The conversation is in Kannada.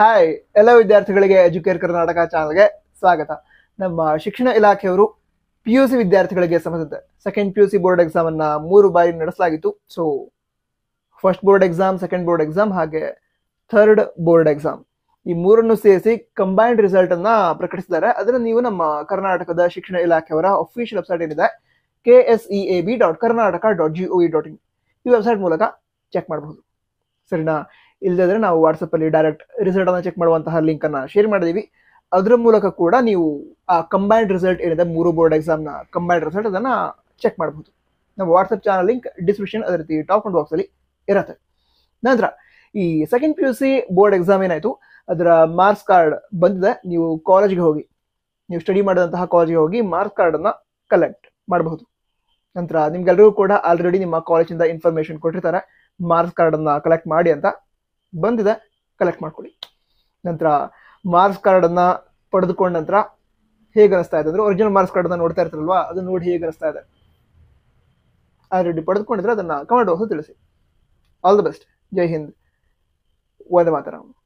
ಹಾಯ್ ಎಲ್ಲ ವಿದ್ಯಾರ್ಥಿಗಳಿಗೆ ಎಜುಕೇರ್ ಕರ್ನಾಟಕ ಚಾನಲ್ಗೆ ಸ್ವಾಗತ ನಮ್ಮ ಶಿಕ್ಷಣ ಇಲಾಖೆಯವರು ಪಿ ಯು ಸಿ ವಿದ್ಯಾರ್ಥಿಗಳಿಗೆ ಸಂಬಂಧಿಸಿದ second P U C board exam ಅನ್ನ ಮೂರು ಬಾರಿ ನಡೆಸಲಾಗಿತ್ತು so first board exam second board exam ಹಾಗೆ ಥರ್ಡ್ ಬೋರ್ಡ್ ಎಕ್ಸಾಮ್ ಈ ಮೂರನ್ನು ಸೇರಿಸಿ ಕಂಬೈನ್ಡ್ ರಿಸಲ್ಟ್ ಅನ್ನ ಪ್ರಕಟಿಸಿದ್ದಾರೆ ಅದನ್ನು ನೀವು ನಮ್ಮ ಕರ್ನಾಟಕದ ಶಿಕ್ಷಣ ಇಲಾಖೆಯವರ ಅಫಿಷಿಯಲ್ ವೆಬ್ಸೈಟ್ ಏನಿದೆ K S E A B dot Karnataka dot G O dot in ಈ ವೆಬ್ಸೈಟ್ ಮೂಲಕ ಚೆಕ್ ಮಾಡಬಹುದು ಸರಿನಾ ಇಲ್ಲದಿದ್ರೆ ನಾವು ವಾಟ್ಸಪ್ಪಲ್ಲಿ ಡೈರೆಕ್ಟ್ ರಿಸಲ್ಟ್ ಅನ್ನು ಚೆಕ್ ಮಾಡುವಂತಹ ಲಿಂಕನ್ನು ಶೇರ್ ಮಾಡಿದ್ದೀವಿ ಅದರ ಮೂಲಕ ಕೂಡ ನೀವು ಆ ಕಂಬೈನ್ಡ್ ರಿಸಲ್ಟ್ ಏನಿದೆ ಮೂರು ಬೋರ್ಡ್ ಎಕ್ಸಾಮ್ನ ಕಂಬೈನ್ಡ್ ರಿಸಲ್ಟ್ ಅದನ್ನು ಚೆಕ್ ಮಾಡಬಹುದು ನಮ್ಮ ವಾಟ್ಸಪ್ ಚಾನಲ್ ಲಿಂಕ್ ಡಿಸ್ಕ್ರಿಪ್ಷನ್ ಅದೇ ರೀತಿ ಟಾಪ್ ಅಂಡ್ ಬಾಕ್ಸಲ್ಲಿ ಇರುತ್ತೆ ನಂತರ ಈ second P U C board exam ಏನಾಯಿತು ಅದರ ಮಾರ್ಕ್ಸ್ ಕಾರ್ಡ್ ಬಂದಿದೆ ನೀವು ಕಾಲೇಜ್ಗೆ ಹೋಗಿ ನೀವು ಸ್ಟಡಿ ಮಾಡಿದಂತಹ ಕಾಲೇಜಿಗೆ ಹೋಗಿ ಮಾರ್ಕ್ಸ್ ಕಾರ್ಡನ್ನು ಕಲೆಕ್ಟ್ ಮಾಡಬಹುದು ನಂತರ ನಿಮ್ಗೆಲ್ಲರಿಗೂ ಕೂಡ ಆಲ್ರೆಡಿ ನಿಮ್ಮ ಕಾಲೇಜಿಂದ ಇನ್ಫಾರ್ಮೇಶನ್ ಕೊಟ್ಟಿರ್ತಾರೆ ಮಾರ್ಕ್ಸ್ ಕಾರ್ಡನ್ನು ಕಲೆಕ್ಟ್ ಮಾಡಿ ಅಂತ ಬಂದಿದೆ ಕಲೆಕ್ಟ್ ಮಾಡ್ಕೊಳ್ಳಿ ನಂತರ ಮಾರ್ಕ್ಸ್ ಕಾರ್ಡನ್ನು ಪಡೆದುಕೊಂಡ ನಂತರ ಹೇಗೆ ಅನಿಸ್ತಾ ಇದೆ ಅಂದರೆ ಒರಿಜಿನಲ್ ಮಾರ್ಕ್ಸ್ ಕಾರ್ಡನ್ನು ನೋಡ್ತಾ ಇರ್ತಾರಲ್ವಾ ಅದನ್ನ ನೋಡಿ ಹೇಗೆ ಅನಿಸ್ತಾ ಇದೆ ರೆಡ್ಡಿ ಪಡೆದುಕೊಂಡಿದ್ರೆ ಅದನ್ನು ಕಮೆಂಟ್ ಬಾಕ್ಸ್ ತಿಳಿಸಿ ಆಲ್ ದ ಬೆಸ್ಟ್ ಜೈ ಹಿಂದ್ ವಂದೇ ಮಾತಾರಾಮ್